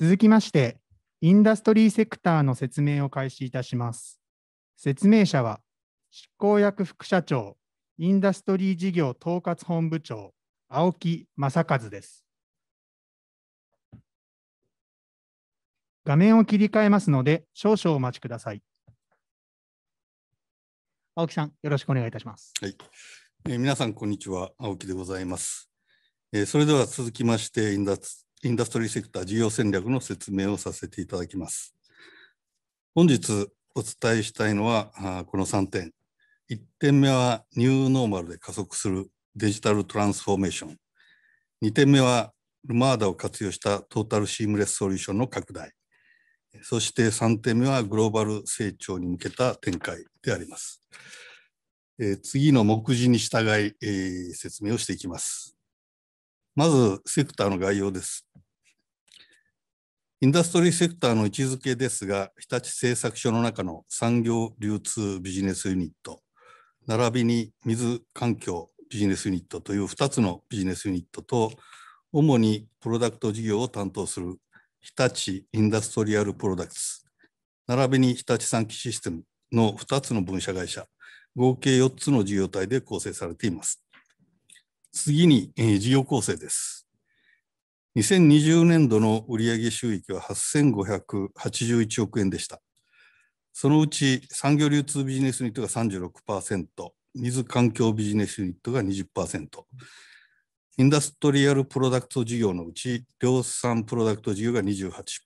続きまして、インダストリーセクターの説明を開始いたします。説明者は、執行役副社長、インダストリー事業統括本部長、青木正和です。画面を切り替えますので、少々お待ちください。青木さん、よろしくお願いいたします。はい、えー、皆さん、こんにちは。青木でございます。えー、それでは続きまして、インダスインダストリーセクター事業戦略の説明をさせていただきます。本日お伝えしたいのはこの3点。1点目はニューノーマルで加速するデジタルトランスフォーメーション。2点目はルマーダを活用したトータルシームレスソリューションの拡大。そして3点目はグローバル成長に向けた展開であります。え次の目次に従い、え説明をしていきます。まずセクターの概要です。インダストリーセクターの位置づけですが、日立製作所の中の産業流通ビジネスユニット、並びに水環境ビジネスユニットという2つのビジネスユニットと、主にプロダクト事業を担当する日立インダストリアルプロダクツ、並びに日立産機システムの2つの分社会社、合計4つの事業体で構成されています。次に、えー、事業構成です。2020年度の売上収益は8581億円でした。そのうち産業流通ビジネスユニットが36%、水環境ビジネスユニットが20%、インダストリアルプロダクト事業のうち量産プロダクト事業が28、肥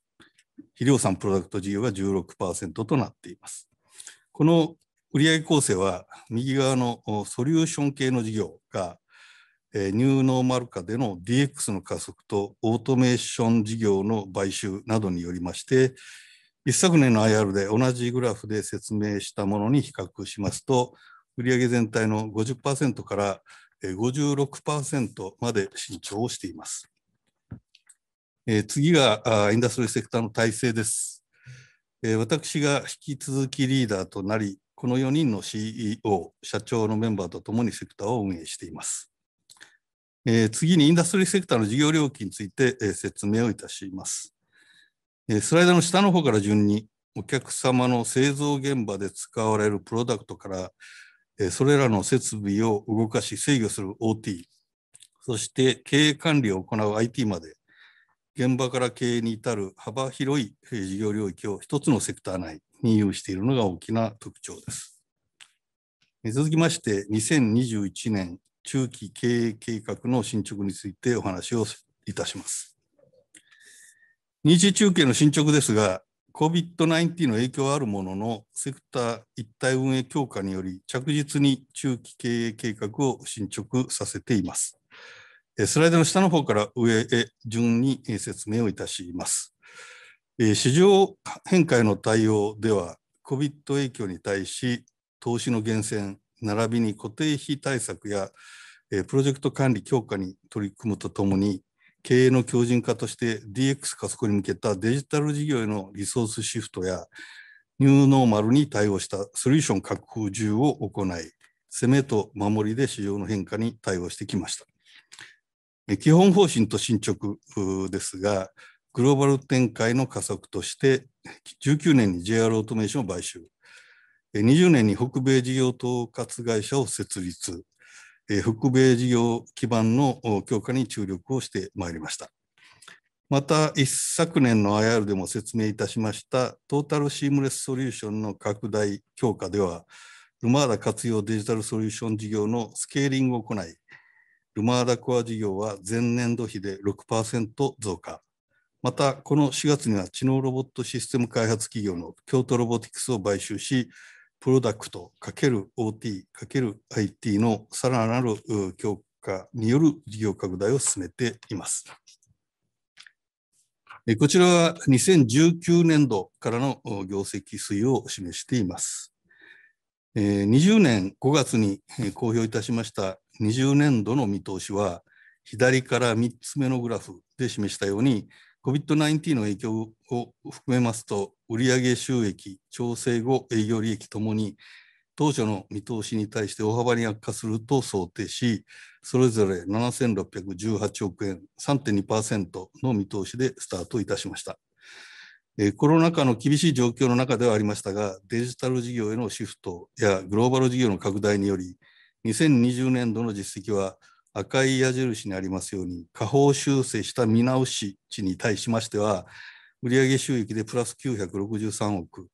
料産プロダクト事業が16%となっています。この売上構成は右側のソリューション系の事業がえー、ニューノーマル化での DX の加速とオートメーション事業の買収などによりまして、一昨年の IR で同じグラフで説明したものに比較しますと、売上全体の50%から56%まで伸長をしています。えー、次がインダストリーセクターの体制です。えー、私が引き続きリーダーとなり、この4人の CEO、社長のメンバーとともにセクターを運営しています。え次にインダストリーセクターの事業料金について、え説明をいたします、えスライドの下の方から順にお客様の製造現場で使われるプロダクトから、えそれらの設備を動かし制御する OT、そして経営管理を行う IT まで、現場から経営に至る幅広い事業領域を一つのセクター内に有しているのが大きな特徴です。続きまして、2021年中期経営計画の進捗についてお話をいたします。日中継の進捗ですが、COVID-19 の影響はあるものの、セクター一体運営強化により、着実に中期経営計画を進捗させています。スライドの下の方から上へ順に説明をいたします。市場変化への対応では、COVID 影響に対し、投資の源泉、並びに固定費対策や、えプロジェクト管理強化に取り組むとともに、経営の強靭化として DX 加速に向けたデジタル事業へのリソースシフトや、ニューノーマルに対応したソリューション確保中を行い、攻めと守りで市場の変化に対応してきました。基本方針と進捗ですが、グローバル展開の加速として、19年に JR オートメーションを買収、20年に北米事業統括会社を設立、北米事業基盤の強化に注力をしてまいりました。また、一昨年の IR でも説明いたしましたトータルシームレスソリューションの拡大強化では、ルマーダ活用デジタルソリューション事業のスケーリングを行い、ルマーダコア事業は前年度比で6%増加。また、この4月には知能ロボットシステム開発企業の京都ロボティクスを買収し、プロダクト ×OT×IT のさらなる強化による事業拡大を進めています。こちらは2019年度からの業績推移を示しています。20年5月に公表いたしました20年度の見通しは、左から3つ目のグラフで示したように、COVID-19 の影響を含めますと、売上収益、調整後営業利益ともに、当初の見通しに対して大幅に悪化すると想定し、それぞれ7618億円、3.2%の見通しでスタートいたしました。コロナ禍の厳しい状況の中ではありましたが、デジタル事業へのシフトやグローバル事業の拡大により、2020年度の実績は赤い矢印にありますように、下方修正した見直し値に対しましては、売上収益でプラス963億、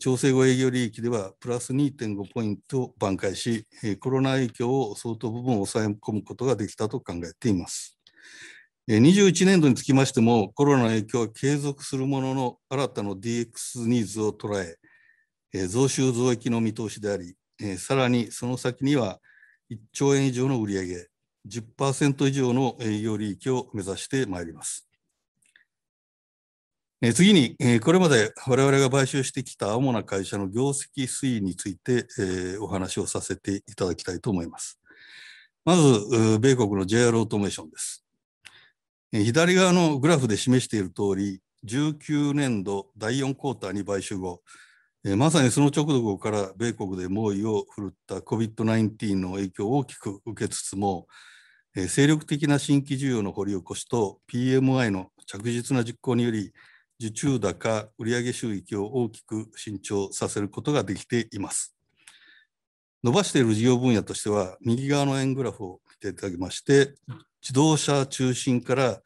調整後営業利益ではプラス2.5ポイント挽回し、コロナ影響を相当部分を抑え込むことができたと考えています。21年度につきましても、コロナの影響は継続するものの、新たな DX ニーズを捉え、増収増益の見通しであり、さらにその先には、1兆円以上の売上10%以上の営業利益を目指してまいります。次に、これまで我々が買収してきた主な会社の業績推移についてお話をさせていただきたいと思います。まず、米国の JR オートメーションです。左側のグラフで示している通り、19年度第4クォーターに買収後、まさにその直後から米国で猛威を振るった COVID-19 の影響を大きく受けつつも、精力的な新規需要の掘り起こしと PMI の着実な実行により、受注高、売上収益を大きく伸長させることができています。伸ばしている事業分野としては、右側の円グラフを見ていただきまして、自動車中心から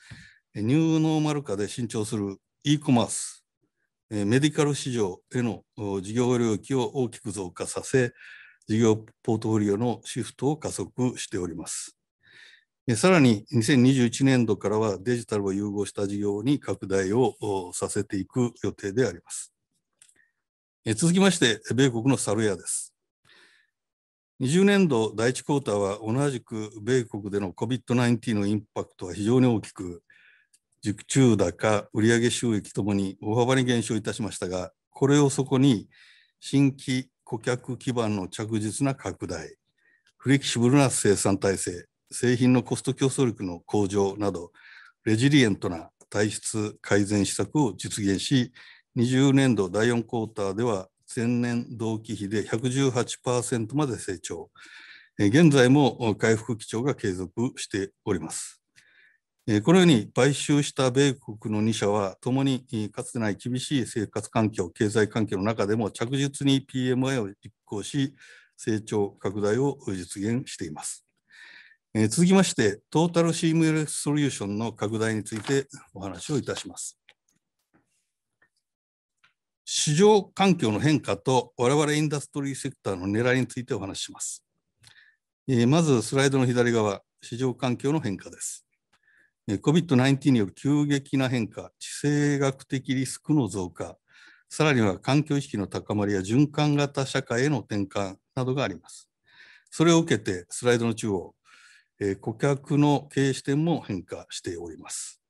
ニューノーマル化で伸長する e コマース、メディカル市場への事業領域を大きく増加させ、事業ポートフォリオのシフトを加速しております。さらに2021年度からはデジタルを融合した事業に拡大をさせていく予定であります。続きまして、米国のサルヤです。20年度第1クォーターは同じく米国での COVID-19 のインパクトは非常に大きく、受注高、売上収益ともに大幅に減少いたしましたが、これをそこに新規顧客基盤の着実な拡大、フレキシブルな生産体制、製品のコスト競争力の向上など、レジリエントな体質改善施策を実現し、20年度第4クォーターでは前年同期比で118%まで成長。現在も回復基調が継続しております。このように買収した米国の2社は、ともにかつてない厳しい生活環境、経済環境の中でも着実に PMI を実行し、成長拡大を実現しています。続きまして、トータルシームレスソリューションの拡大についてお話をいたします。市場環境の変化と我々インダストリーセクターの狙いについてお話しします。まずスライドの左側、市場環境の変化です。COVID-19 による急激な変化、地政学的リスクの増加、さらには環境意識の高まりや循環型社会への転換などがあります。それを受けて、スライドの中央、え顧客の経営視点も変化しております。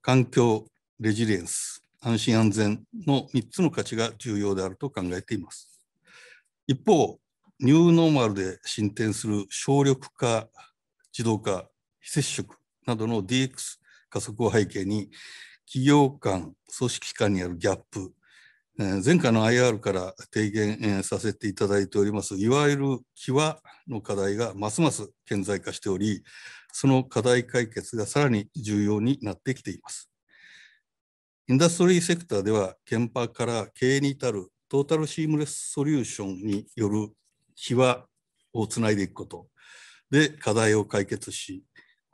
環境、レジリエンス、安心安全の3つの価値が重要であると考えています。一方、ニューノーマルで進展する省力化、自動化、非接触、などの DX 加速を背景に、企業間、組織間にあるギャップ、前回の IR から提言させていただいております、いわゆる際の課題がますます顕在化しており、その課題解決がさらに重要になってきています。インダストリーセクターでは、現場から経営に至るトータルシームレスソリューションによる際をつないでいくことで課題を解決し、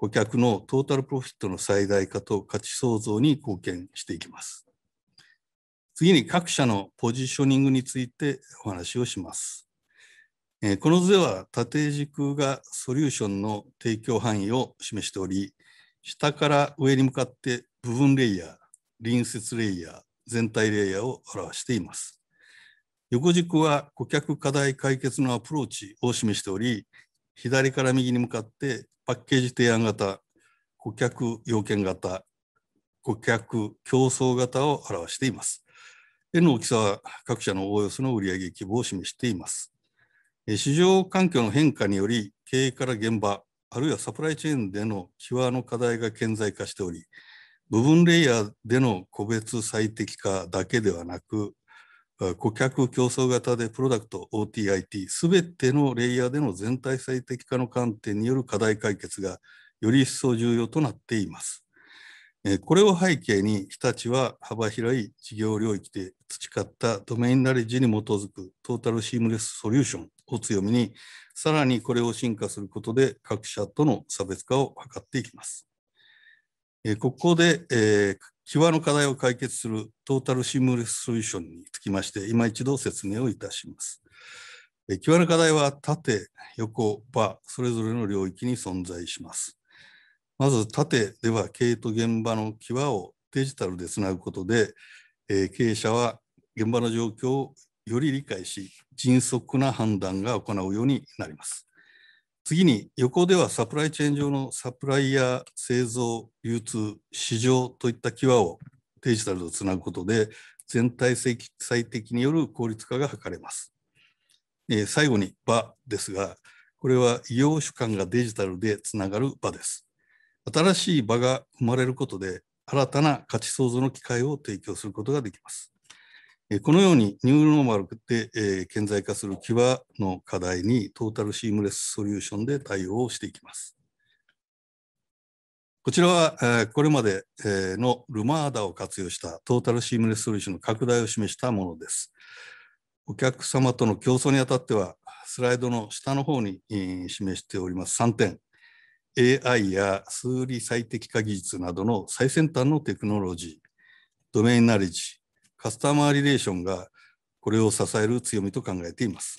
顧客のトータルプロフィットの最大化と価値創造に貢献していきます。次に各社のポジショニングについてお話をします。この図では縦軸がソリューションの提供範囲を示しており、下から上に向かって部分レイヤー、隣接レイヤー、全体レイヤーを表しています。横軸は顧客課題解決のアプローチを示しており、左から右に向かってパッケージ提案型、顧客要件型、顧客競争型を表しています。円の大きさは各社のおおよその売上規模を示しています。市場環境の変化により、経営から現場、あるいはサプライチェーンでの際の課題が顕在化しており、部分レイヤーでの個別最適化だけではなく、顧客競争型でプロダクト OTIT すべてのレイヤーでの全体最適化の観点による課題解決がより一層重要となっています。これを背景に日立は幅広い事業領域で培ったドメインナレッジに基づくトータルシームレスソリューションを強みにさらにこれを進化することで各社との差別化を図っていきます。ここで、えー、際の課題を解決するトータルシームレスソリューションにつきまして、今一度説明をいたします。えー、際の課題は縦、横、場、それぞれの領域に存在します。まず縦では経営と現場の際をデジタルでつなぐことで、えー、経営者は現場の状況をより理解し、迅速な判断が行うようになります。次に横ではサプライチェーン上のサプライヤー、製造、流通、市場といった際をデジタルとつなぐことで全体最適による効率化が図れます。えー、最後に場ですが、これは医療主管がデジタルでつながる場です。新しい場が生まれることで新たな価値創造の機会を提供することができます。このようにニューノーマルで、えー、顕在化する際の課題にトータルシームレスソリューションで対応をしていきます。こちらは、えー、これまで、えのルマーダを活用したトータルシームレスソリューションの拡大を示したものです。お客様との競争にあたっては、スライドの下の方に、えー、示しております3点。AI や数理最適化技術などの最先端のテクノロジー、ドメインナレッジ、カスタマーリレーションがこれを支える強みと考えています。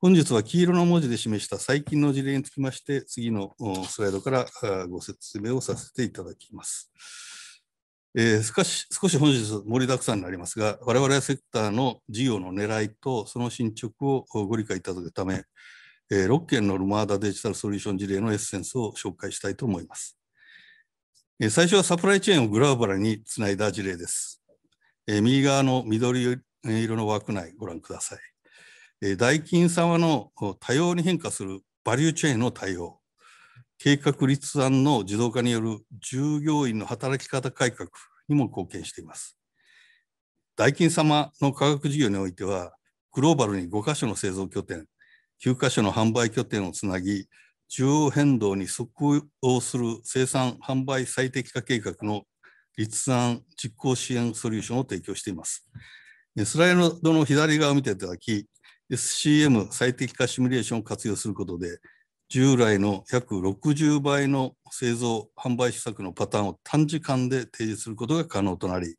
本日は黄色の文字で示した最近の事例につきまして、次のスライドからご説明をさせていただきます。えー、しし少し本日盛りだくさんになりますが、我々セクターの事業の狙いとその進捗をご理解いただくため、えー、6件のルマーダデジタルソリューション事例のエッセンスを紹介したいと思います。えー、最初はサプライチェーンをグラバルにつないだ事例です。えー、右側の緑色の枠内ご覧ください。えー、代金様の多様に変化するバリューチェーンの対応、計画立案の自動化による従業員の働き方改革にも貢献しています。大金様の科学事業においては、グローバルに5カ所の製造拠点、9カ所の販売拠点をつなぎ、中央変動に即応する生産販売最適化計画の立案実行支援ソリューションを提供しています。スライドの左側を見ていただき、SCM 最適化シミュレーションを活用することで、従来の約60倍の製造・販売施策のパターンを短時間で提示することが可能となり、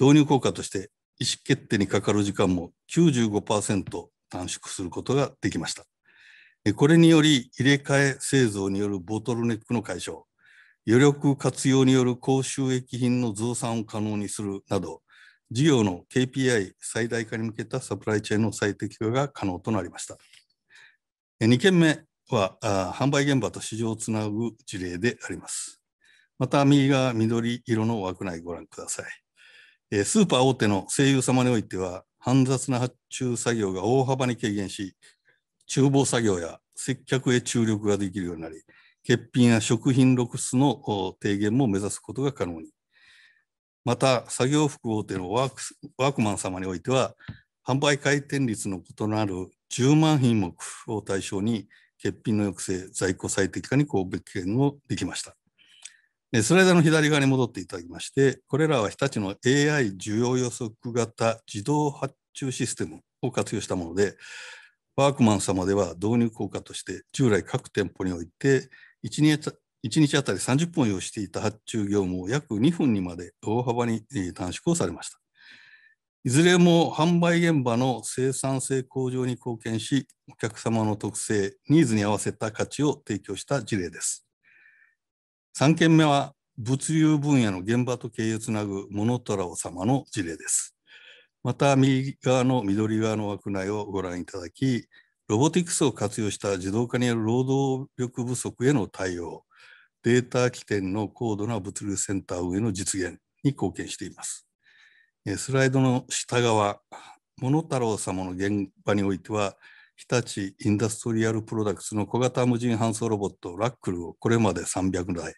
導入効果として意思決定にかかる時間も95%短縮することができました。これにより入れ替え製造によるボトルネックの解消、余力活用による高収益品の増産を可能にするなど、事業の KPI 最大化に向けたサプライチェーンの最適化が可能となりました。2件目は、販売現場と市場をつなぐ事例であります。また右側、緑色の枠内ご覧ください。スーパー大手の声優様においては、煩雑な発注作業が大幅に軽減し、厨房作業や接客へ注力ができるようになり、欠品や食品ロスの低減も目指すことが可能に。また、作業服大手のワークワークマン様においては、販売回転率の異なる10万品目を対象に、欠品の抑制、在庫最適化に貢献をできました。スライダーの左側に戻っていただきまして、これらは日立の AI 需要予測型自動発注システムを活用したもので、ワークマン様では導入効果として、従来各店舗において1日当日あたり30分を要していた発注業務を約2分にまで大幅に短縮をされました。いずれも販売現場の生産性向上に貢献し、お客様の特性、ニーズに合わせた価値を提供した事例です。3件目は、物流分野の現場と経営をつなぐモノトラオ様の事例です。また、右側の緑側の枠内をご覧いただき、ロボティクスを活用した自動化による労働力不足への対応、データ起点の高度な物流センター運営の実現に貢献しています。スライドの下側、モノタロウ様の現場においては、日立インダストリアルプロダクツの小型無人搬送ロボット、ラックルをこれまで300台、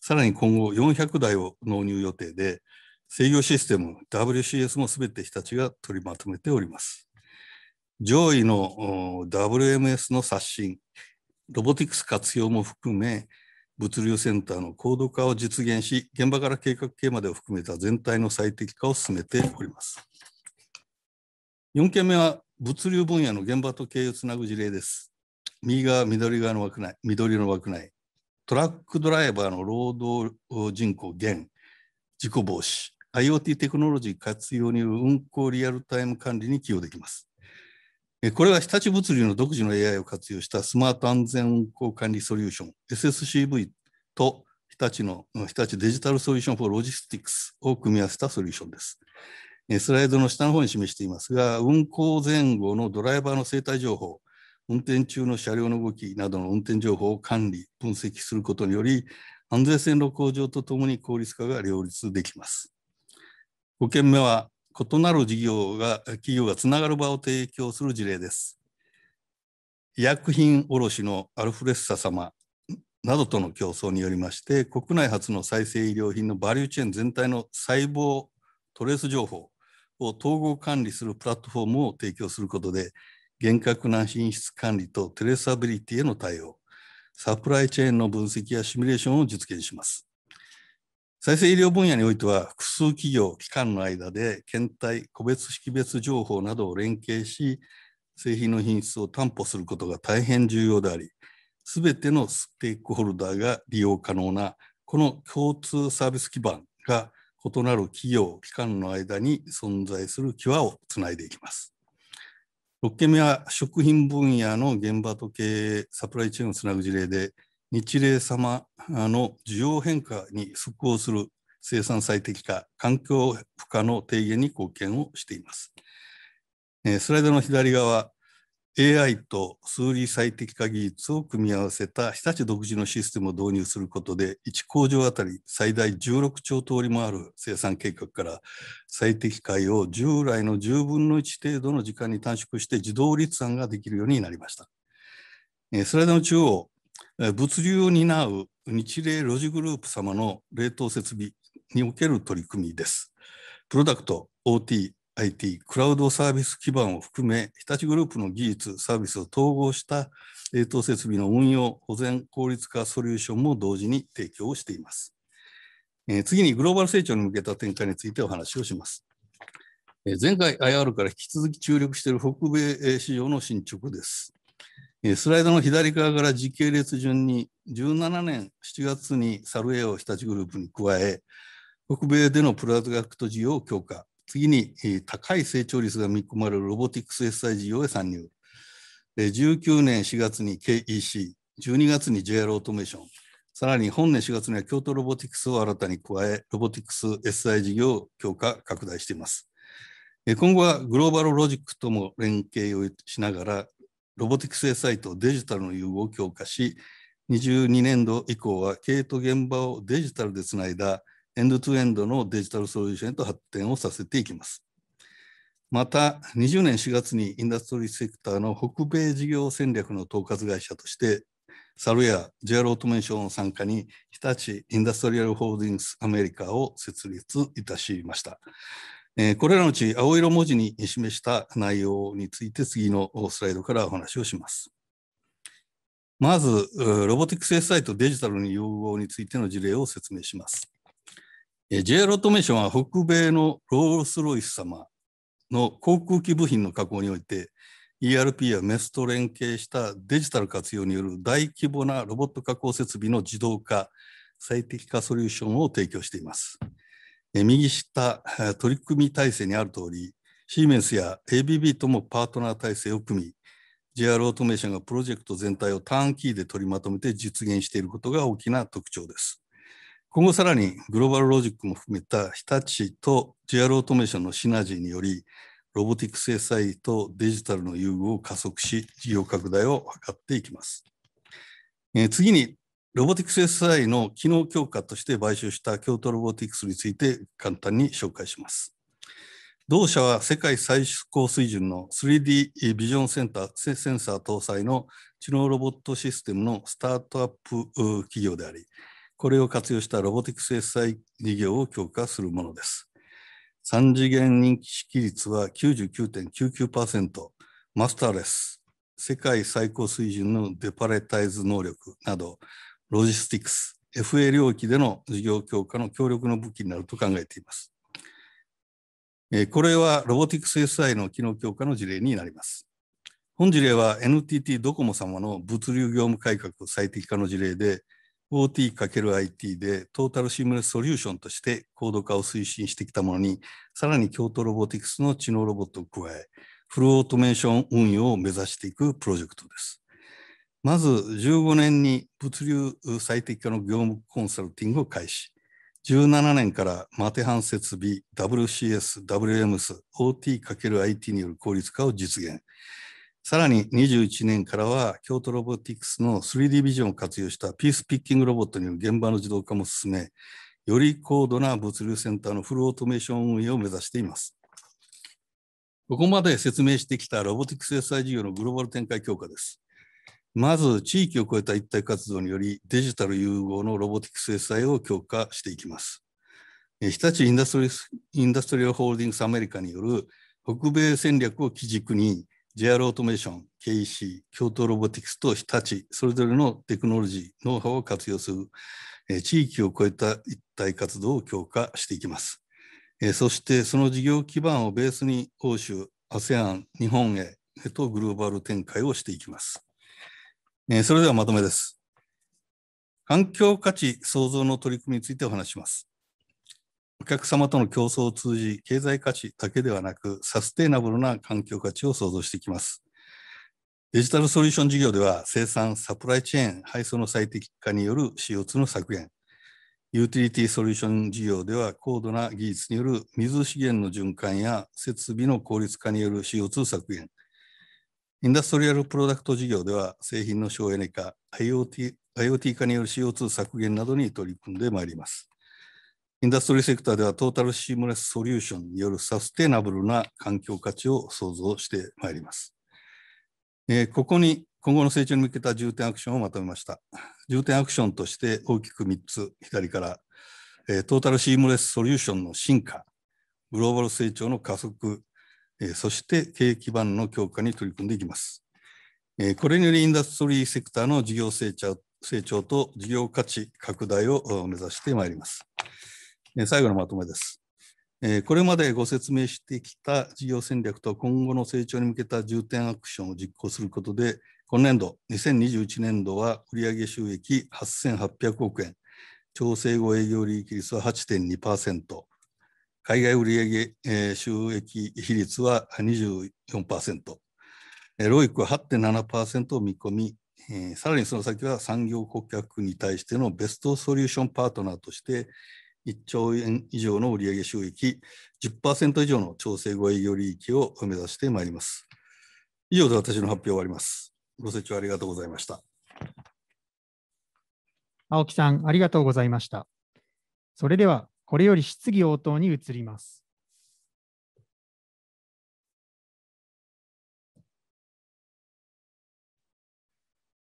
さらに今後400台を納入予定で、制御システム、WCS もすべて日立が取りまとめております。上位の WMS の刷新、ロボティクス活用も含め、物流センターの高度化を実現し、現場から計画系までを含めた全体の最適化を進めております。4件目は物流分野の現場と経営をつなぐ事例です。右側、緑側の枠内、緑の枠内、トラックドライバーの労働人口減、事故防止、IoT テクノロジー活用による運行リアルタイム管理に寄与できます。これは日立物流の独自の AI を活用したスマート安全運行管理ソリューション SSCV と日立の日立デジタルソリューションフォーロジスティクスを組み合わせたソリューションです。スライドの下の方に示していますが、運行前後のドライバーの生態情報、運転中の車両の動きなどの運転情報を管理、分析することにより、安全線の向上とともに効率化が両立できます。5件目は、異なる事業が企業がつながる場を提供する事例です。医薬品卸のアルフレッサ様などとの競争によりまして国内初の再生医療品のバリューチェーン全体の細胞トレース情報を統合管理するプラットフォームを提供することで厳格な品質管理とテレサビリティへの対応サプライチェーンの分析やシミュレーションを実現します再生医療分野においては、複数企業、機関の間で検体、個別識別情報などを連携し、製品の品質を担保することが大変重要であり、すべてのステークホルダーが利用可能な、この共通サービス基盤が異なる企業、機関の間に存在する際をつないでいきます。6件目は食品分野の現場と経営、サプライチェーンをつなぐ事例で、日例様の需要変化に即応する生産最適化、環境負荷の低減に貢献をしています。スライドの左側、AI と数理最適化技術を組み合わせた日立独自のシステムを導入することで、1工場あたり最大16兆通りもある生産計画から最適解を従来の10分の1程度の時間に短縮して自動立案ができるようになりました。スライドの中央、物流を担う日例ロ地グループ様の冷凍設備における取り組みです。プロダクト、OT、IT、クラウドサービス基盤を含め、日立グループの技術、サービスを統合した冷凍設備の運用、保全、効率化ソリューションも同時に提供をしています。えー、次にグローバル成長に向けた展開についてお話をします。えー、前回 IR から引き続き注力している北米市場の進捗です。スライドの左側から時系列順に17年7月にサルエオ日立グループに加え北米でのプロダクト事業を強化次に高い成長率が見込まれるロボティクス SI 事業へ参入19年4月に KEC12 月に JR オートメーションさらに本年4月には京都ロボティクスを新たに加えロボティクス SI 事業を強化拡大しています今後はグローバルロジックとも連携をしながらロボティクス SI とデジタルの融合を強化し、22年度以降は経営と現場をデジタルでつないだエンドトゥエンドのデジタルソリューションへと発展をさせていきます。また、20年4月にインダストリーセクターの北米事業戦略の統括会社として、サルや JR オートメーションの参加に日立インダストリアルホールディングスアメリカを設立いたしました。えこれらのうち青色文字に示した内容について次のスライドからお話をします。まず、ロボティクス SI とデジタルの融合についての事例を説明します。JR オートメーションは北米のロールス・ロイス様の航空機部品の加工において ERP やメスと連携したデジタル活用による大規模なロボット加工設備の自動化最適化ソリューションを提供しています。右下、取り組み体制にある通り、シーメンスや ABB ともパートナー体制を組み、JR オートメーションがプロジェクト全体をターンキーで取りまとめて実現していることが大きな特徴です。今後さらにグローバルロジックも含めた日立と JR オートメーションのシナジーにより、ロボティクス SI とデジタルの融合を加速し、事業拡大を図っていきます。え次にロボティクス SI の機能強化として買収した京都ロボティクスについて簡単に紹介します。同社は世界最高水準の 3D ビジョンセンターセンサー搭載の知能ロボットシステムのスタートアップ企業であり、これを活用したロボティクス SI 事業を強化するものです。3次元認識率は99.99%、マスターレス、世界最高水準のデパレタイズ能力など、ロジスティクス、FA 領域での事業強化の協力の武器になると考えています。これはロボティクス SI の機能強化の事例になります。本事例は NTT ドコモ様の物流業務改革最適化の事例で、OT×IT でトータルシームレスソリューションとして高度化を推進してきたものに、さらに京都ロボティクスの知能ロボットを加え、フルオートメーション運用を目指していくプロジェクトです。まず15年に物流最適化の業務コンサルティングを開始。17年からマテハン設備、WCS、WMS、OT×IT による効率化を実現。さらに21年からは京都ロボティクスの 3D ビジョンを活用したピースピッキングロボットによる現場の自動化も進め、より高度な物流センターのフルオートメーション運営を目指しています。ここまで説明してきたロボティクス SI 事業のグローバル展開強化です。まず、地域を超えた一体活動により、デジタル融合のロボティクス SI を強化していきます。日立インダストリインダストリアルホールディングスアメリカによる北米戦略を基軸に、JR オートメーション、KEC、京都ロボティクスと日立、それぞれのテクノロジー、ノウハウを活用する、地域を超えた一体活動を強化していきます。そして、その事業基盤をベースに、欧州、ASEAN、日本へとグローバル展開をしていきます。えー、それではまとめです。環境価値創造の取り組みについてお話します。お客様との競争を通じ、経済価値だけではなく、サステイナブルな環境価値を創造していきます。デジタルソリューション事業では、生産、サプライチェーン、配送の最適化による CO2 の削減、ユーティリティソリューション事業では、高度な技術による水資源の循環や設備の効率化による CO2 削減、インダストリアルプロダクト事業では製品の省エネ化、IoT, IoT 化による CO2 削減などに取り組んでまいります。インダストリーセクターではトータルシームレスソリューションによるサステナブルな環境価値を創造してまいります。えー、ここに今後の成長に向けた重点アクションをまとめました。重点アクションとして大きく3つ、左から、えー、トータルシームレスソリューションの進化、グローバル成長の加速、そして経営基盤の強化に取り組んでいきます。これによりインダストリーセクターの事業成長成長と事業価値拡大を目指してまいります。最後のまとめです。これまでご説明してきた事業戦略と今後の成長に向けた重点アクションを実行することで、今年度、2021年度は売上収益8800億円、調整後営業利益率は8.2%、海外売上、えー、収益比率は24%、えー、ロイクは8.7%を見込み、えー、さらにその先は産業顧客に対してのベストソリューションパートナーとして、1兆円以上の売上収益、10%以上の調整後営業利益を目指してまいります。以上で私の発表終わります。ご清聴ありがとうございました。青木さん、ありがとうございました。それではこれより質疑応答に移ります。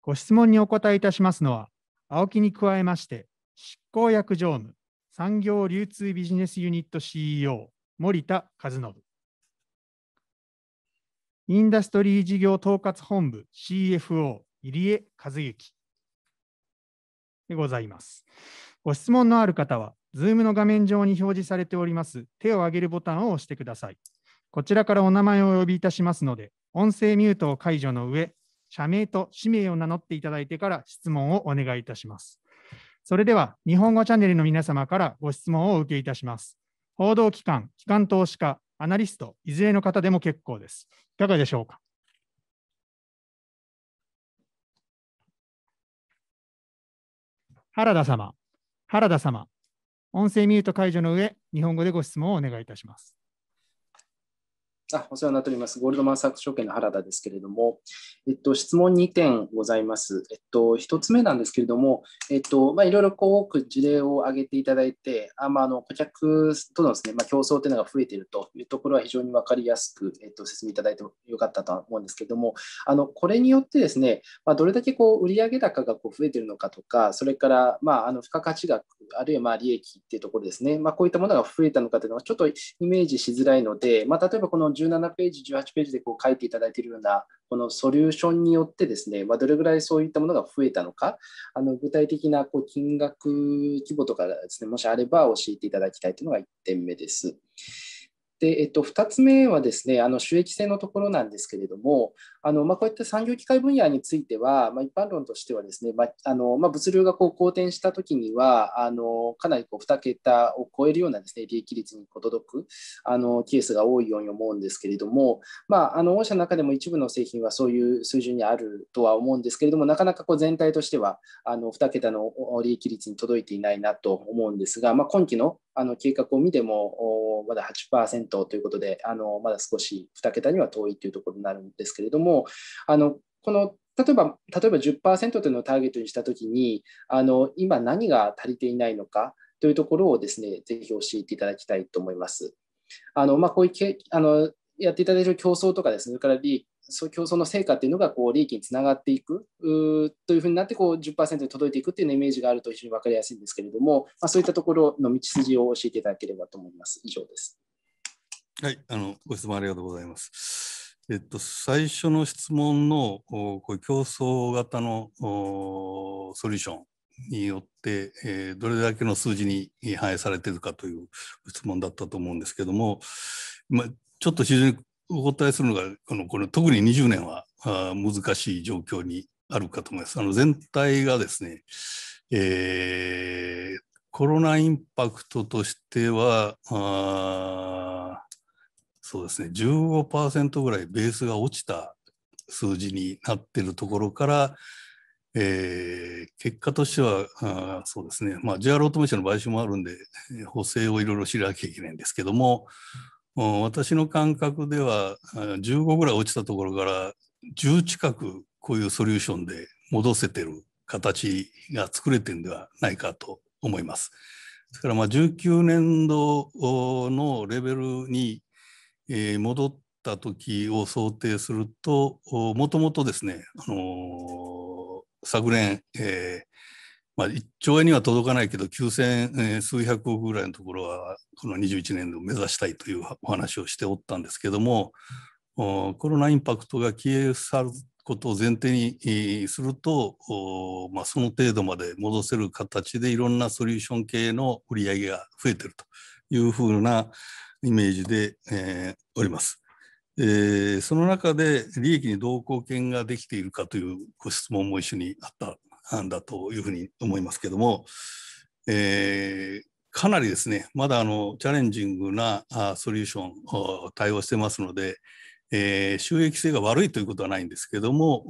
ご質問にお答えいたしますのは、青木に加えまして、執行役常務、産業流通ビジネスユニット CEO、森田和信。インダストリー事業統括本部 CFO、入江和幸でございます。ご質問のある方は、Zoom の画面上に表示されております手を挙げるボタンを押してください。こちらからお名前をお呼びいたしますので、音声ミュートを解除の上、社名と氏名を名乗っていただいてから質問をお願いいたします。それでは、日本語チャンネルの皆様からご質問をお受けいたします。報道機関、機関投資家、アナリスト、いずれの方でも結構です。いかがでしょうか。原田様。原田様、音声ミュート解除の上、日本語でご質問をお願いいたします。あお世話になっております。ゴールドマン・サックス証券の原田ですけれども、えっと、質問2点ございます。えっと、1つ目なんですけれども、えっとまあ、いろいろこう多く事例を挙げていただいて、あまあ、あの顧客とのですね、まあ、競争というのが増えているというところは非常に分かりやすく、えっと、説明いただいてよかったとは思うんですけれども、あのこれによってですね、ねまあ、どれだけこう売上高がこう増えているのかとか、それから、まあ、あの付加価値額、あるいはまあ利益というところですね、まあ、こういったものが増えたのかというのはちょっとイメージしづらいので、まあ、例えばこの10 17ページ、18ページでこう書いていただいているような、このソリューションによってですね、まあ、どれぐらいそういったものが増えたのか、あの具体的なこう金額規模とかですね、もしあれば教えていただきたいというのが1点目です。で、えっと、2つ目はですね、あの収益性のところなんですけれども、あのまあ、こういった産業機械分野については、まあ、一般論としてはですね、まあ、あのま物流がこう好転したときにはあの、かなりこう2桁を超えるようなですね利益率に届くあのケースが多いように思うんですけれども、まあ、の御社の中でも一部の製品はそういう水準にあるとは思うんですけれども、なかなかこう全体としてはあの2桁の利益率に届いていないなと思うんですが、ま今期のあの計画を見てもまだ8%ということであのまだ少し2桁には遠いというところになるんですけれどもあのこの例えば例えば10%というのをターゲットにしたときにあの今何が足りていないのかというところをですねぜひ教えていただきたいと思います。あのまあ、こういうけあのやっていただいている競争とかですね、それから利そう競争の成果っていうのがこう利益につながっていくというふうになってこう10%に届いていくっていうようなイメージがあると非常に分かりやすいんですけれども、まあ、そういったところの道筋を教えていただければと思います。以上です。はい、あのご質問ありがとうございます。えっと、最初の質問のこう競争型のソリューションによって、えー、どれだけの数字に反映されているかという質問だったと思うんですけども、まあ、ちょっと非常にお答えするのがこのこ特に20年はあ難しい状況にあるかと思います。あの全体がですね、えー、コロナインパクトとしてはあそうですね15%ぐらいベースが落ちた数字になっているところから、えー、結果としては、あそうですね、まあ、JR オートメーションの買収もあるんで、補正をいろいろ知らなきゃいけないんですけども、私の感覚では15ぐらい落ちたところから10近くこういうソリューションで戻せてる形が作れてるんではないかと思います。ですからまあ19年度のレベルに戻った時を想定するともともとですね、あのー、昨年、えー、まあ、1兆円には届かないけど、9000、数百億ぐらいのところは、この21年度目指したいというお話をしておったんですけども、コロナインパクトが消え去ることを前提にすると、まあ、その程度まで戻せる形でいろんなソリューション系の売り上げが増えてるというふうなイメージで、えー、おります。えー、その中で利益に同貢献ができているかというご質問も一緒にあったんだというふうに思いますけども、えー、かなりですねまだあのチャレンジングなあソリューション対応してますので、えー、収益性が悪いということはないんですけども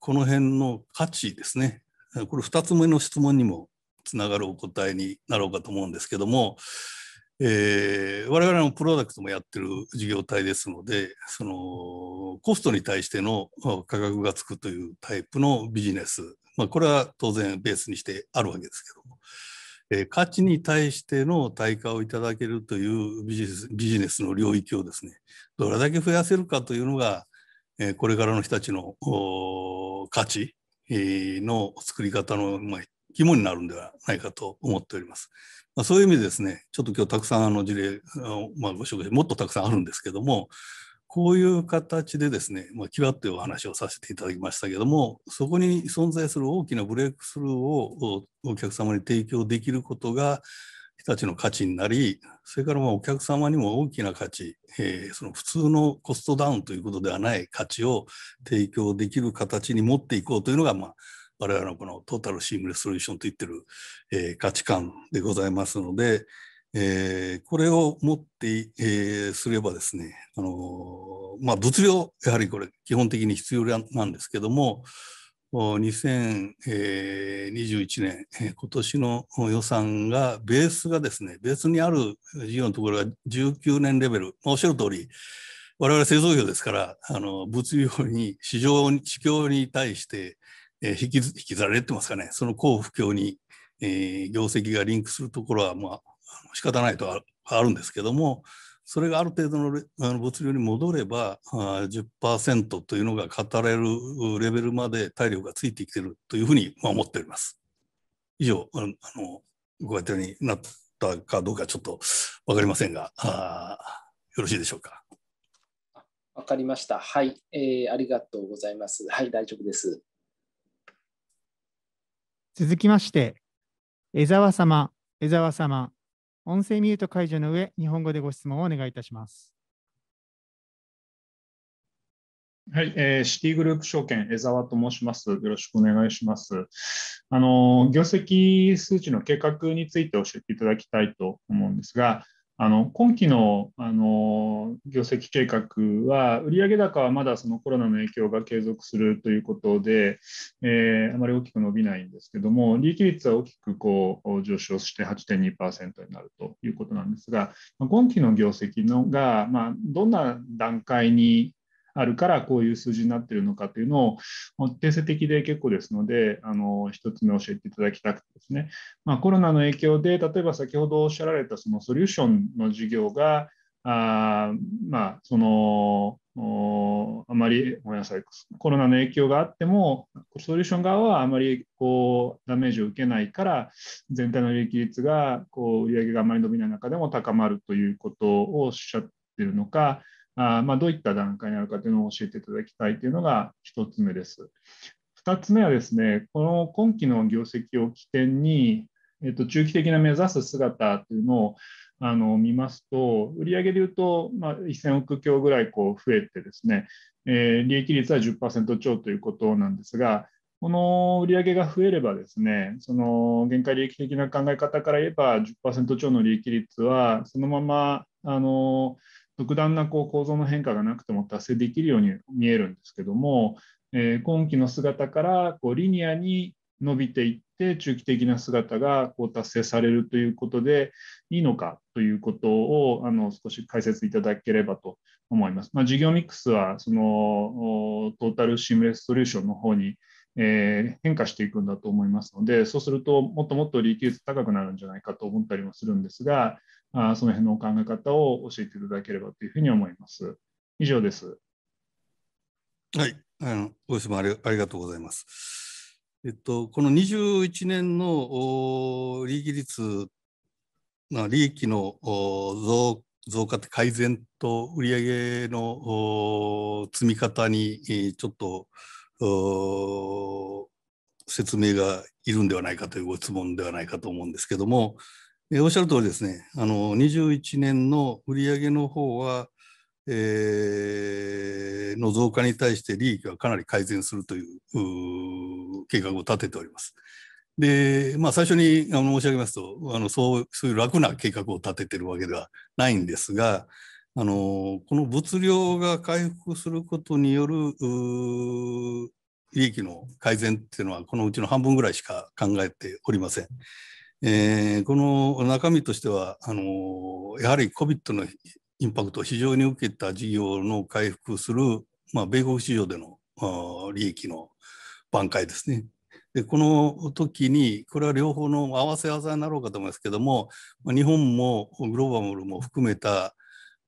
この辺の価値ですねこれ2つ目の質問にもつながるお答えになろうかと思うんですけども、えー、我々のプロダクトもやってる事業体ですのでそのコストに対しての価格がつくというタイプのビジネス、まあ、これは当然ベースにしてあるわけですけども、えー、価値に対しての対価をいただけるというビジビジネスの領域をですねどれだけ増やせるかというのが、えー、これからの人たちの価値の作り方の、まあ、肝になるんではないかと思っております。まあ、そういう意味でですね、ちょっと今日たくさんあの事例、まあ、ご紹介もっとたくさんあるんですけども、こういう形でですね、まあ、キワというお話をさせていただきましたけども、そこに存在する大きなブレイクスルーをお客様に提供できることが、日立の価値になり、それからまあお客様にも大きな価値、えー、その普通のコストダウンということではない価値を提供できる形に持っていこうというのが、まあ、我々のこのトータルシームレスソリューションと言ってる、えー、価値観でございますので、えー、これを持って、えー、すればですね、あのー、まあ、物量、やはりこれ、基本的に必要なんですけども、2021年、今年の予算が、ベースがですね、ベースにある事業のところが19年レベル、まあ、おっしゃる通り、我々製造業ですから、あの物量に、市場に、市況に対して、えー、引きず引きずられてますかね、その幸不況に、えー、業績がリンクするところは、まあ、仕方ないとあるんですけども、それがある程度のあの物流に戻ればあ10%というのが語れるレベルまで体力がついてきてるというふうに、まあ、思っております。以上あのご回答になったかどうかちょっと分かりませんがあよろしいでしょうか。わかりました。はい、えー、ありがとうございます。はい、大丈夫です。続きまして、江沢様、江沢様、音声ミュート解除の上、日本語でご質問をお願いいたします。はい、えー、シティグループ証券、江沢と申します。よろしくお願いします。あの業績数値の計画について教えていただきたいと思うんですが、あの今期のあの業績計画は、売上高はまだそのコロナの影響が継続するということで、えー、あまり大きく伸びないんですけども、利益率は大きくこう上昇して8.2%になるということなんですが、今期の業績のが、まあ、どんな段階にあるからこういう数字になってるのかっていうのを定性的で結構ですのであの1つ目教えていただきたくてですね、まあ、コロナの影響で例えば先ほどおっしゃられたそのソリューションの事業があまあそのあまりごめんなさいコロナの影響があってもソリューション側はあまりこうダメージを受けないから全体の利益率がこう売上があまり伸びない中でも高まるということをおっしゃってるのかあまあ、どういった段階にあるかというのを教えていただきたいというのが1つ目です。2つ目はですね、この今期の業績を起点に、えっと、中期的な目指す姿というのをあの見ますと、売上でいうと、まあ、1000億強ぐらいこう増えてですね、えー、利益率は10%超ということなんですが、この売上が増えればですね、その限界利益的な考え方から言えば10、10%超の利益率は、そのままあの特段なこう構造の変化がなくても達成できるように見えるんですけども、えー、今期の姿からこうリニアに伸びていって中期的な姿がこう達成されるということでいいのかということをあの少し解説いただければと思います。まあ、事業ミックスはそのトータルシームレスソリューションの方にえー、変化していくんだと思いますので、そうするともっともっと利益率高くなるんじゃないかと思ったりもするんですが、あその辺の考え方を教えていただければというふうに思います。以上です。はい、あのご質問ありありがとうございます。えっと、この21年の利益率、まあ、利益の増増加って改善と売上の積み方にちょっと説明がいるんではないかというご質問ではないかと思うんですけども、えー、おっしゃる通りですね、あの21年の売上の方は、えー、の増加に対して利益はかなり改善するという計画を立てております。で、まあ、最初にあの申し上げますとあのそう、そういう楽な計画を立ててるわけではないんですが、あのこの物量が回復することによる利益の改善っていうのは、このうちの半分ぐらいしか考えておりません。えー、この中身としてはあのやはり COVID のインパクトを非常に受けた事業の回復する、まあ、米国市場での利益の挽回ですね。でこの時にこれは両方の合わせ技になろうかと思いますけども日本もグローバルも含めた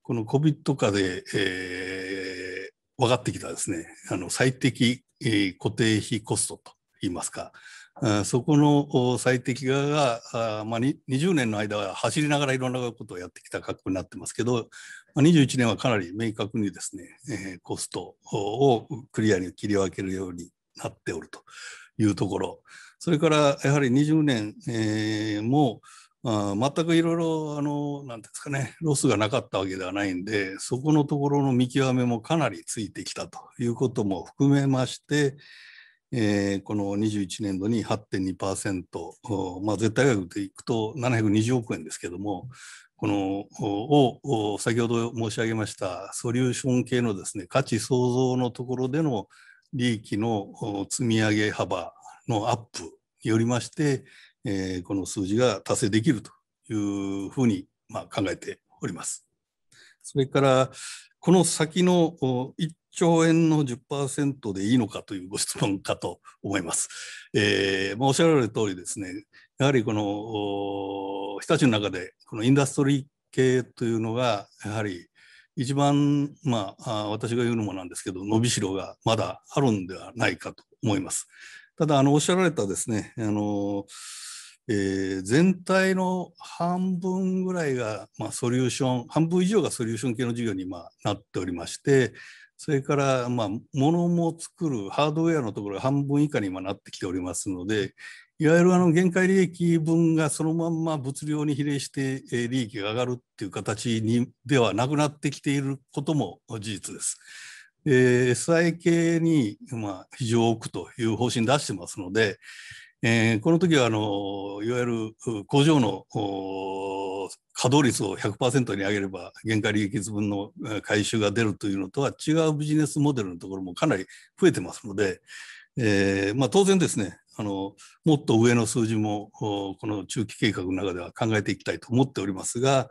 この COVID 化で、えー、分かってきたですねあの最適、えー、固定費コストといいますかそこの最適化が、まあ、20年の間は走りながらいろんなことをやってきた格好になってますけど、まあ、21年はかなり明確にですね、えー、コストをクリアに切り分けるようになっておるというところ、それからやはり20年、えー、もあ全くいろいろ、あの、なんですかね、ロスがなかったわけではないんで、そこのところの見極めもかなりついてきたということも含めまして、えー、この21年度に8.2%、まあ、絶対額でいくと720億円ですけれども、このを先ほど申し上げましたソリューション系のですね価値創造のところでの利益の積み上げ幅のアップによりまして、えー、この数字が達成できるというふうに、まあ、考えております。それから、この先の1兆円の10%でいいのかというご質問かと思います。えーまあ、おっしゃられる通りですね、やはりこの日立の中でこのインダストリー系というのがやはり一番、まあ、私が言うのもなんですけど伸びしろがまだあるんではないかと思います。ただあのおっしゃられたですねあのーえー、全体の半分ぐらいが、まあ、ソリューション半分以上がソリューション系の授業に、まあ、なっておりましてそれから、まあ、物も作るハードウェアのところが半分以下に今なってきておりますのでいわゆるあの限界利益分がそのまんま物量に比例して利益が上がるっていう形にではなくなってきていることも事実です。えー、SI 系に、まあ、非常を置くという方針出してますので、えー、この時はあのいわゆる工場の稼働率を100%に上げれば原価利益分の回収が出るというのとは違うビジネスモデルのところもかなり増えてますので、えー、まあ、当然ですねあのもっと上の数字もこの中期計画の中では考えていきたいと思っておりますが、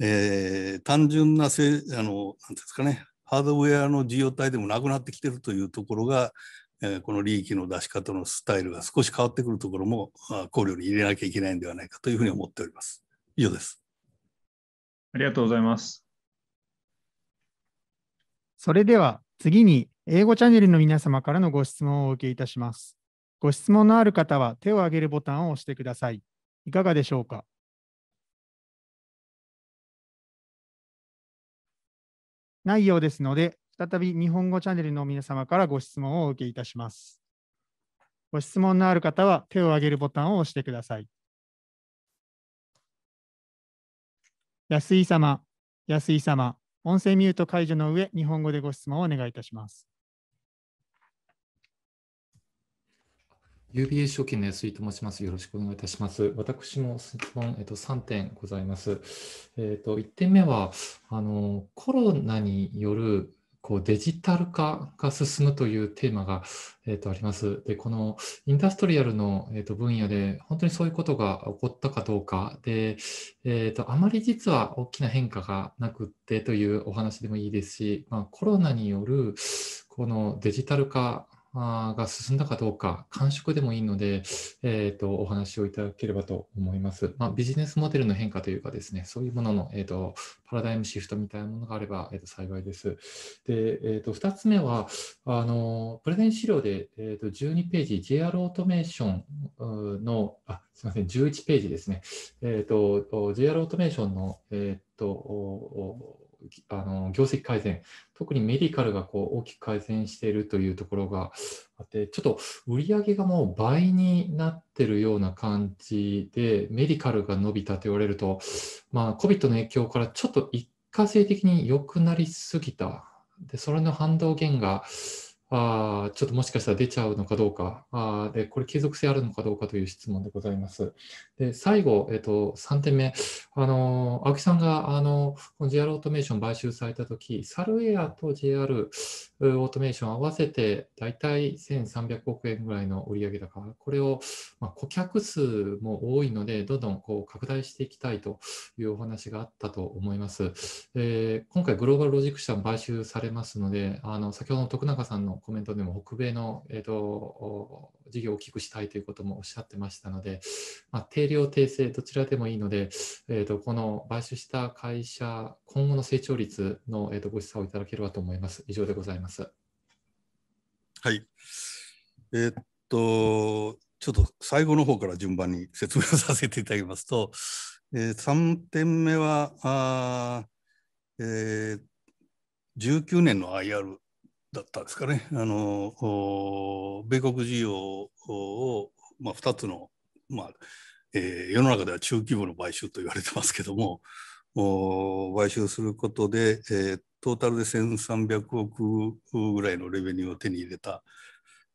えー、単純な何んですかねハードウェアの事業体でもなくなってきてるというところがこの利益の出し方のスタイルが少し変わってくるところも考慮に入れなきゃいけないんではないかというふうに思っております。以上です。ありがとうございます。それでは次に英語チャンネルの皆様からのご質問をお受けいたします。ご質問のある方は手を挙げるボタンを押してください。いかがでしょうかないようですので、再び日本語チャンネルの皆様からご質問をお受けいたします。ご質問のある方は手を挙げるボタンを押してください。安井様、安井様、音声ミュート解除の上、日本語でご質問をお願いいたします。UBA 証券の安井と申します。よろしくお願いいたします。私も質問、えっと、3点ございます。えっと、1点目はあの、コロナによるこうデジタル化が進むというテーマが、えー、とあります。で、このインダストリアルの、えー、と分野で本当にそういうことが起こったかどうかで、えーと、あまり実は大きな変化がなくってというお話でもいいですし、まあ、コロナによるこのデジタル化が進んだかどうか、感触でもいいので、えーと、お話をいただければと思います。まあ、ビジネスモデルの変化というかですね、そういうものの、えーと、パラダイムシフトみたいなものがあれば、えーと、幸いです。で、えー、と2つ目は、あのプレゼン資料で、えー、と12ページ、JR オートメーションの、あすみません、11ページですね、えー、と JR オートメーションの、えー、とあの業績改善、特にメディカルがこう大きく改善しているというところがあって、ちょっと売上がもう倍になってるような感じで、メディカルが伸びたと言われると、まあ、COVID の影響からちょっと一過性的に良くなりすぎた。で、それの反動源が、あちょっともしかしたら出ちゃうのかどうかあで、これ継続性あるのかどうかという質問でございます。で最後、えっと、3点目、あの青木さんがあのこの JR オートメーション買収されたとき、サルウェアと JR、オートメーション合わせて大体1300億円ぐらいの売上高、これを、まあ、顧客数も多いので、どんどんこう拡大していきたいというお話があったと思います。えー、今回、グローバルロジック社も買収されますので、あの先ほどの徳永さんのコメントでも、北米の、えーと事業を大きくしたいということもおっしゃってましたので、まあ、定量、訂正、どちらでもいいので、えーと、この買収した会社、今後の成長率の、えーと、ご示唆をいただければと思います。以上でございます。はい。えー、っと、ちょっと最後の方から順番に説明をさせていただきますと、えー、3点目は、あえー、19年の IR だったんですかね。あの米国需要を、まあ、2つの、まあえー、世の中では中規模の買収と言われてますけどもお買収することで、えー、トータルで1300億ぐらいのレベニューを手に入れた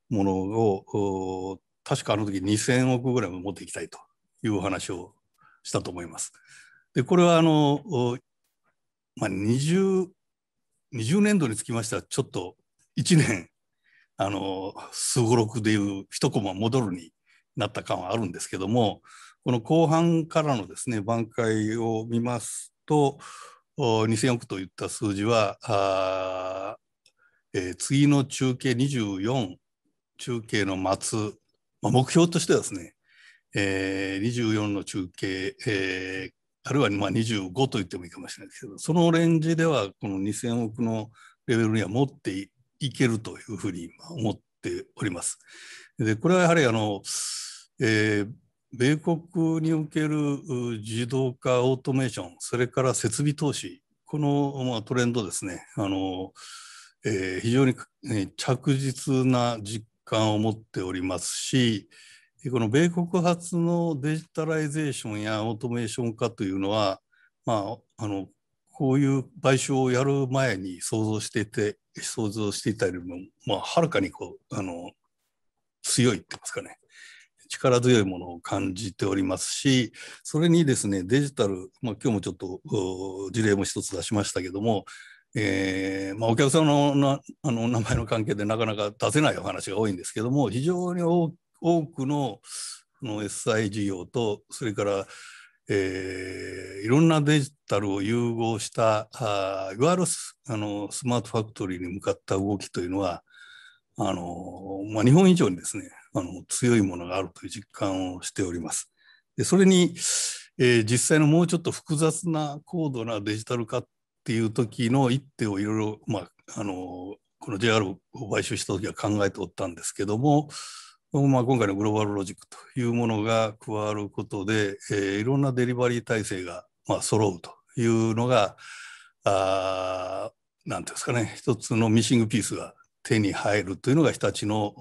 ものをお確かあの時2000億ぐらいも持っていきたいという話をしたと思います。でこれはあの、まあ20、20, 20年度につきましてはちょっと1年、あの、すごろくでいう一コマ戻るになった感はあるんですけども、この後半からのですね、挽回を見ますと、2 0 0億といった数字は、えー、次の中継24、中継の末、まあ、目標としてはですね、えー、24の中継、えー、あるいはまあ25と言ってもいいかもしれないですけど、そのレンジではこの2000億のレベルには持っていけるというふうに思っております。でこれはやはりあの、えー、米国における自動化オートメーションそれから設備投資この、まあ、トレンドですねあの、えー、非常に、ね、着実な実感を持っておりますしこの米国発のデジタライゼーションやオートメーション化というのは、まあ、あのこういう賠償をやる前に想像していて、想像していたよりも、まあ、はるかにこう、あの、強いって言いますかね。力強いものを感じておりますし、それにですね、デジタル、まあ、今日もちょっと事例も一つ出しましたけども、えーまあ、お客様のなあの名前の関係でなかなか出せないお話が多いんですけども非常に多くのの SI 事業とそれからえー、いろんなデジタルを融合したあいわゆるスあのスマートファクトリーに向かった動きというのはあの、まあ、日本以上にですねあの強いものがあるという実感をしております。でそれに、えー、実際のもうちょっと複雑な高度なデジタル化っていう時の一手をいろいろ、まあ、あのこの JR を買収した時は考えておったんですけども、まあ、今回のグローバルロジックというものが加わることで、えー、いろんなデリバリー体制が、まあ、揃うというのが、何ていうんですかね、一つのミシングピースが手に入るというのが日立の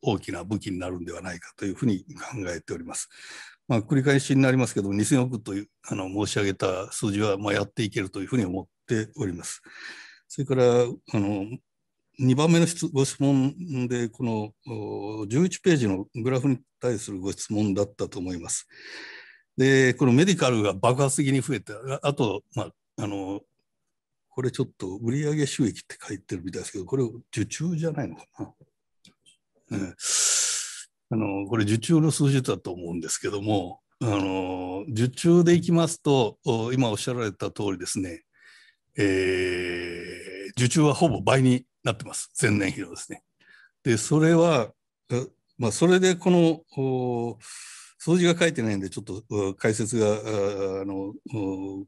大きな武器になるんではないかというふうに考えております。まあ、繰り返しになりますけど、2000億というあの申し上げた数字はまあやっていけるというふうに思っております。それからあの2番目のご質問で、この11ページのグラフに対するご質問だったと思います。で、このメディカルが爆発的に増えて、あと、まあ、あの、これちょっと売上収益って書いてるみたいですけど、これ受注じゃないのかな。あのこれ受注の数字だと思うんですけども、あの受注でいきますと、今おっしゃられた通りですね、えー、受注はほぼ倍になってます。前年比のですね。で、それは、まあ、それでこの、数字が書いてないんで、ちょっと解説が、あの、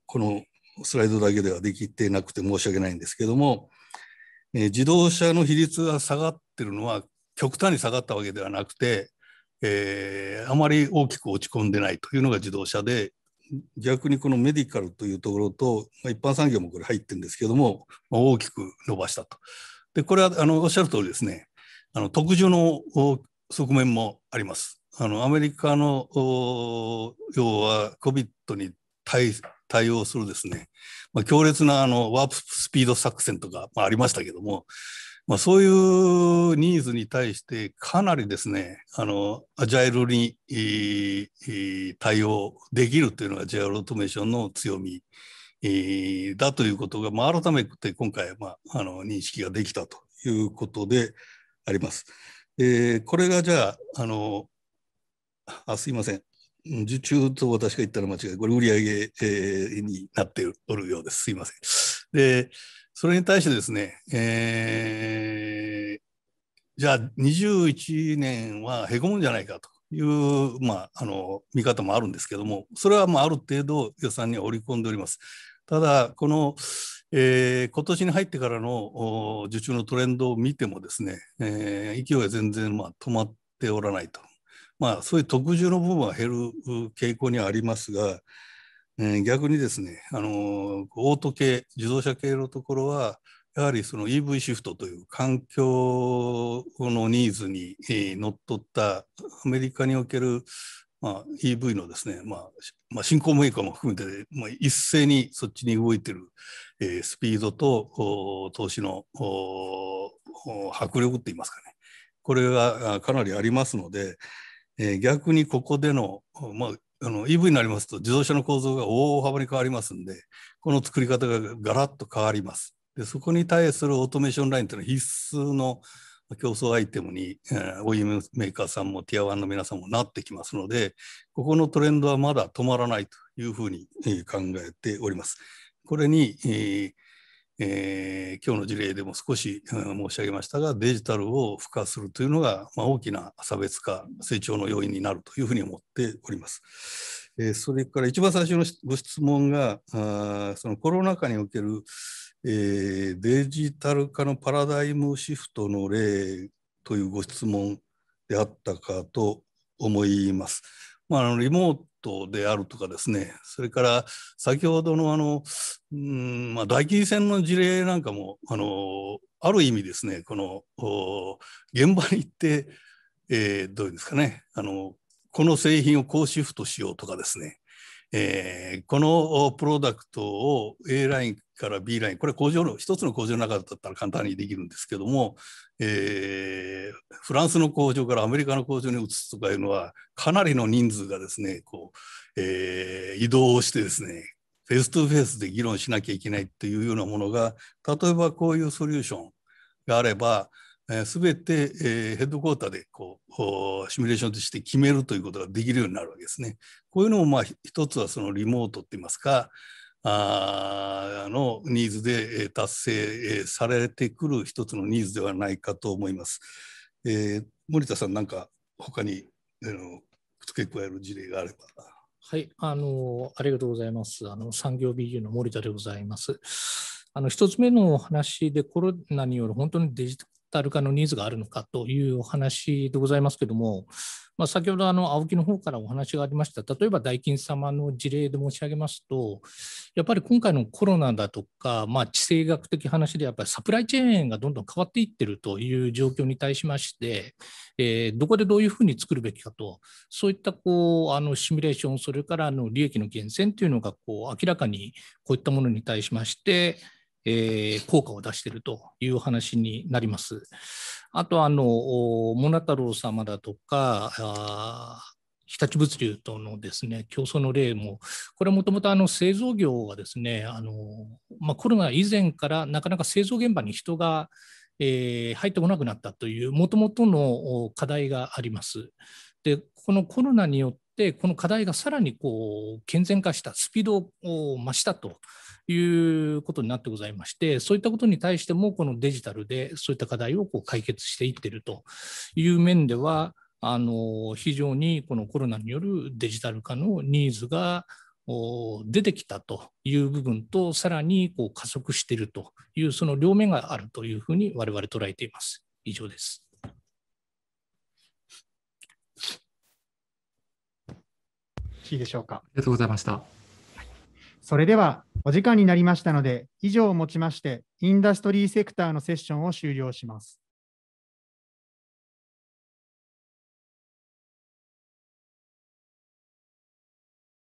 このスライドだけではできてなくて申し訳ないんですけども、え自動車の比率が下がってるのは極端に下がったわけではなくて、えー、あまり大きく落ち込んでないというのが自動車で逆にこのメディカルというところと、まあ、一般産業もこれ入ってるんですけども、まあ、大きく伸ばしたと。で、これはあのおっしゃる通りですね、あの特需の側面もあります。あのアメリカの要は COVID に対対応するですね、まあ、強烈なあのワープスピード作戦とか、まあ、ありましたけども、まあ、そういうニーズに対してかなりですねあのアジャイルに対応できるというのが JR オートメーションの強みだということが、まあ、改めて今回、まあ、あの認識ができたということであります。えこれがじゃああのあすいません受注と私が言ったら間違いこれ売上、えになっておるようですすいません。でそれに対してですね、えー、じゃあ21年はへこむんじゃないかという、まあ、あの見方もあるんですけどもそれはまあある程度予算に織り込んでおります。ただ、この、えー、今年に入ってからの受注のトレンドを見てもですね、えー、勢いは全然、まあ、止まっておらないと。まあ、そういう特需の部分は減る傾向にはありますが、えー、逆にですね、あのオート系、自動車系のところは、やはりその EV シフトという環境のニーズにのっとったアメリカにおけるまあ、EV のですね、まあ、まあ、新興メーカーも含めて、まあ、一斉にそっちに動いてる、えー、スピードと投資の迫力って言いますかね、これがかなりありますので、えー、逆にここでの、まあ、あの EV になりますと自動車の構造が大幅に変わりますんで、この作り方がガラッと変わります。でそこに対するオートメーションラインというのは必須の競争アイテムに、えー、OEM メーカーさんもティア1の皆さんもなってきますので、ここのトレンドはまだ止まらないというふうに、えー、考えております。これに、えーえー、今日の事例でも少し、うん、申し上げましたが、デジタルを付加するというのが、まあ、大きな差別化、成長の要因になるというふうに思っております。えー、それから一番最初のご質問があそのコロナ禍における、えー、デジタル化のパラダイムシフトの例というご質問であったかと思います。まあ、あのリモートであるとかですねそれから先ほどのあの、うんまあ、大金銭の事例なんかもあのある意味ですねこの現場に行って、えー、どういうんですかねあのこの製品をこうシフトしようとかですね、えー、このプロダクトを A ラインから B ライン、これ工場の、一つの工場の中だったら簡単にできるんですけども、えー、フランスの工場からアメリカの工場に移すとかいうのは、かなりの人数がですね、こう、えー、移動をしてですね、フェイス2フェイスで議論しなきゃいけないっていうようなものが、例えばこういうソリューションがあれば、すべて、えー、ヘッドクォーターでこうシミュレーションとして決めるということができるようになるわけですね。こういうのもまあ一つはそのリモートっていいますかあのニーズで達成されてくる一つのニーズではないかと思います。えー、森田さんなんか他に、えー、付け加える事例があれば。はい、あのありがとうございます。あの産業 BU の森田でございます。あの一つ目のお話でコロナによる本当にデジタル化のニーズがあるのかというお話でございますけども、まあ、先ほどあの青木の方からお話がありました、例えばキ金様の事例で申し上げますと、やっぱり今回のコロナだとか、まあ、地政学的話で、やっぱりサプライチェーンがどんどん変わっていってるという状況に対しまして、えー、どこでどういうふうに作るべきかと、そういったこうあのシミュレーション、それからあの利益の源泉というのがこう明らかにこういったものに対しまして、えー、効果を出しているという話になります。あとあの、モナ太郎様だとか、日立物流とのですね競争の例も、これはもともと製造業はですねあの、まあ、コロナ以前からなかなか製造現場に人が、えー、入ってこなくなったという、もともとの課題があります。でこのコロナによっ、この課題がさらにこう健全化した、スピードを増したということになってございまして、そういったことに対しても、このデジタルでそういった課題をこう解決していってるという面では、あの非常にこのコロナによるデジタル化のニーズが出てきたという部分と、さらにこう加速しているという、その両面があるというふうに我々捉えています。以上です。しいでしょうか。ありがとうございました。それではお時間になりましたので、以上をもちまして、インダストリーセクターのセッションを終了します。